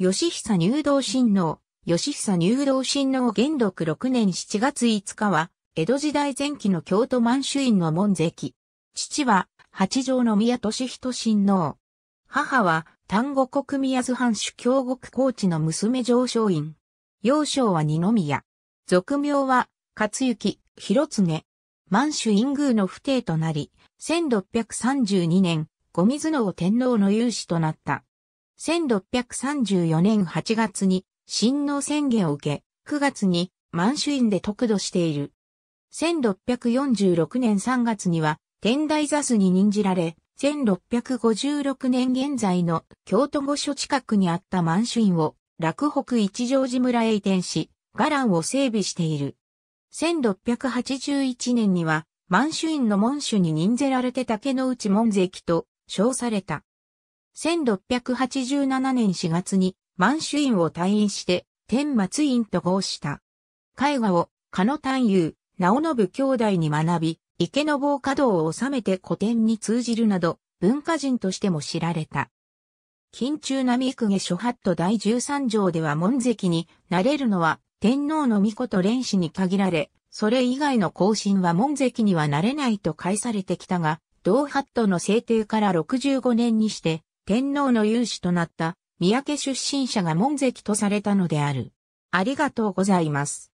吉久入道親王、吉久入道親王元禄6年7月5日は、江戸時代前期の京都満州院の門跡。父は、八条宮俊人親王。母は、丹後国宮津藩主京極高知の娘上昇院。幼少は二宮。俗名は、勝行、広常。満州院宮の不定となり、1632年、後水野天皇の勇士となった。1634年8月に親王宣言を受け、9月に満州院で得度している。1646年3月には天台座主に任じられ、1656年現在の京都御所近くにあった満州院を洛北一条寺村へ移転し、伽藍を整備している。1681年には満州院の門主に任ぜられて竹の内門跡と称された。1687年4月に満州院を退院して天末院と合した。絵画を加野丹友、直信兄弟に学び、池の棒稼道を収めて古典に通じるなど、文化人としても知られた。近中並公下諸法度第13条では門跡になれるのは天皇の御子と蓮子に限られ、それ以外の更新は門跡にはなれないと返されてきたが、同法度の制定から65年にして、天皇の勇士となった、三宅出身者が門跡とされたのである。ありがとうございます。